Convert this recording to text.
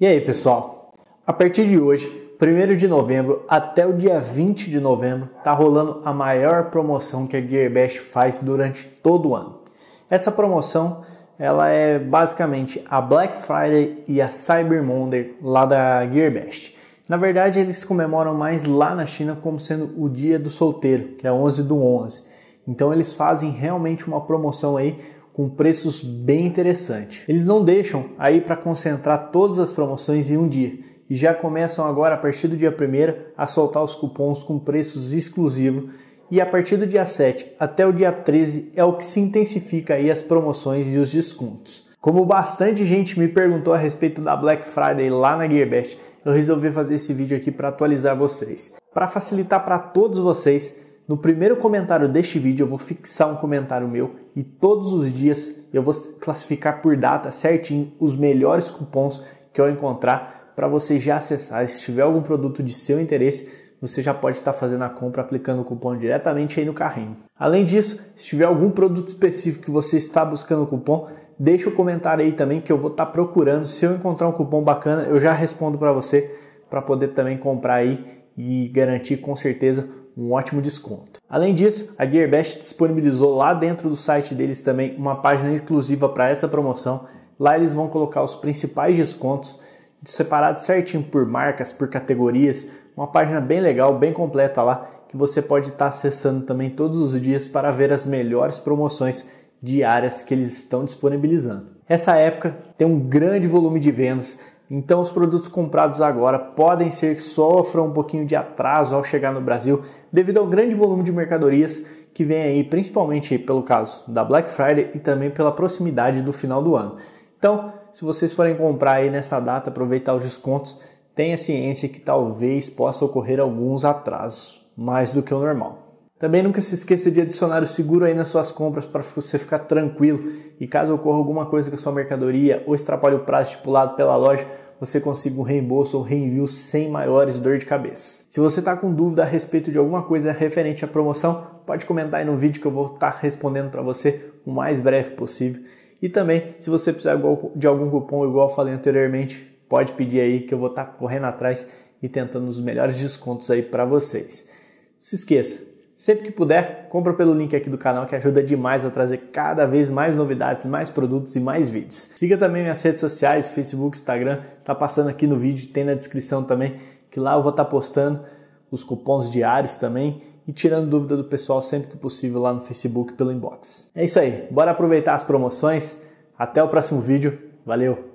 E aí, pessoal? A partir de hoje, 1 de novembro até o dia 20 de novembro, tá rolando a maior promoção que a Gearbest faz durante todo o ano. Essa promoção ela é basicamente a Black Friday e a Cyber Monday lá da Gearbest. Na verdade, eles comemoram mais lá na China como sendo o dia do solteiro, que é 11 do 11. Então eles fazem realmente uma promoção aí com preços bem interessantes. Eles não deixam aí para concentrar todas as promoções em um dia e já começam agora a partir do dia 1 a soltar os cupons com preços exclusivos e a partir do dia 7 até o dia 13 é o que se intensifica aí as promoções e os descontos. Como bastante gente me perguntou a respeito da Black Friday lá na Gearbest, eu resolvi fazer esse vídeo aqui para atualizar vocês. Para facilitar para todos vocês, no primeiro comentário deste vídeo eu vou fixar um comentário meu e todos os dias eu vou classificar por data certinho os melhores cupons que eu encontrar para você já acessar. se tiver algum produto de seu interesse, você já pode estar fazendo a compra aplicando o cupom diretamente aí no carrinho. Além disso, se tiver algum produto específico que você está buscando o cupom, deixa o um comentário aí também que eu vou estar procurando. Se eu encontrar um cupom bacana, eu já respondo para você para poder também comprar aí e garantir com certeza um ótimo desconto. Além disso, a Gearbest disponibilizou lá dentro do site deles também uma página exclusiva para essa promoção. Lá eles vão colocar os principais descontos separados certinho por marcas, por categorias, uma página bem legal, bem completa lá, que você pode estar tá acessando também todos os dias para ver as melhores promoções diárias que eles estão disponibilizando. Essa época tem um grande volume de vendas, então, os produtos comprados agora podem ser que sofram um pouquinho de atraso ao chegar no Brasil, devido ao grande volume de mercadorias que vem aí, principalmente pelo caso da Black Friday e também pela proximidade do final do ano. Então, se vocês forem comprar aí nessa data, aproveitar os descontos, tenha ciência que talvez possa ocorrer alguns atrasos, mais do que o normal. Também nunca se esqueça de adicionar o seguro aí nas suas compras para você ficar tranquilo e caso ocorra alguma coisa com a sua mercadoria ou extrapalhe o prazo estipulado pela loja, você consiga um reembolso ou reenvio sem maiores dor de cabeça. Se você está com dúvida a respeito de alguma coisa referente à promoção, pode comentar aí no vídeo que eu vou estar tá respondendo para você o mais breve possível. E também, se você precisar de algum cupom, igual eu falei anteriormente, pode pedir aí que eu vou estar tá correndo atrás e tentando os melhores descontos aí para vocês. Se esqueça, Sempre que puder, compra pelo link aqui do canal que ajuda demais a trazer cada vez mais novidades, mais produtos e mais vídeos. Siga também minhas redes sociais, Facebook, Instagram, tá passando aqui no vídeo, tem na descrição também, que lá eu vou estar tá postando os cupons diários também e tirando dúvida do pessoal sempre que possível lá no Facebook pelo inbox. É isso aí, bora aproveitar as promoções. Até o próximo vídeo. Valeu!